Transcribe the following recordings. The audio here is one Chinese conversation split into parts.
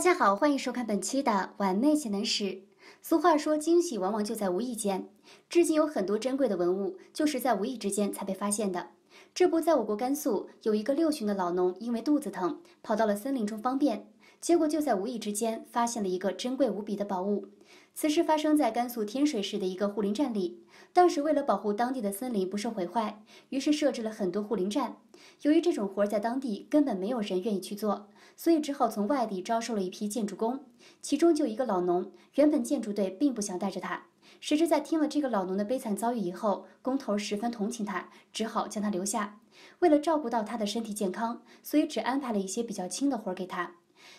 大家好，欢迎收看本期的《完美潜能史》。俗话说，惊喜往往就在无意间。至今有很多珍贵的文物，就是在无意之间才被发现的。这不在我国甘肃，有一个六旬的老农，因为肚子疼，跑到了森林中方便，结果就在无意之间，发现了一个珍贵无比的宝物。此事发生在甘肃天水市的一个护林站里。当时为了保护当地的森林不受毁坏，于是设置了很多护林站。由于这种活儿在当地根本没有人愿意去做，所以只好从外地招收了一批建筑工，其中就一个老农。原本建筑队并不想带着他，谁知在听了这个老农的悲惨遭遇以后，工头十分同情他，只好将他留下。为了照顾到他的身体健康，所以只安排了一些比较轻的活儿给他。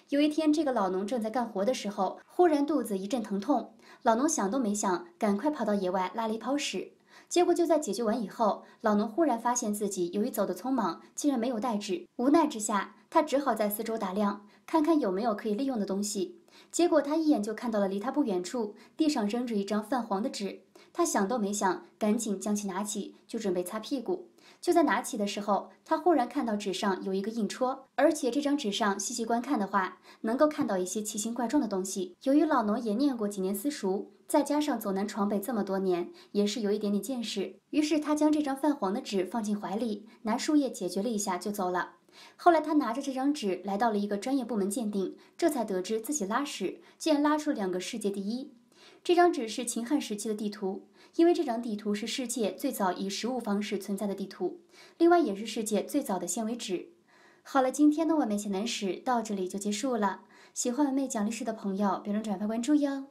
有一天，这个老农正在干活的时候，忽然肚子一阵疼痛。老农想都没想，赶快跑到野外拉了一泡屎。结果就在解决完以后，老农忽然发现自己由于走得匆忙，竟然没有带纸。无奈之下，他只好在四周打量，看看有没有可以利用的东西。结果他一眼就看到了离他不远处地上扔着一张泛黄的纸。他想都没想，赶紧将其拿起，就准备擦屁股。就在拿起的时候，他忽然看到纸上有一个印戳，而且这张纸上细细观看的话，能够看到一些奇形怪状的东西。由于老农也念过几年私塾，再加上走南闯北这么多年，也是有一点点见识。于是他将这张泛黄的纸放进怀里，拿树叶解决了一下就走了。后来他拿着这张纸来到了一个专业部门鉴定，这才得知自己拉屎竟然拉出了两个世界第一。这张纸是秦汉时期的地图，因为这张地图是世界最早以实物方式存在的地图，另外也是世界最早的纤维纸。好了，今天的完美写历史到这里就结束了。喜欢完美讲历史的朋友，别忘转发关注哟。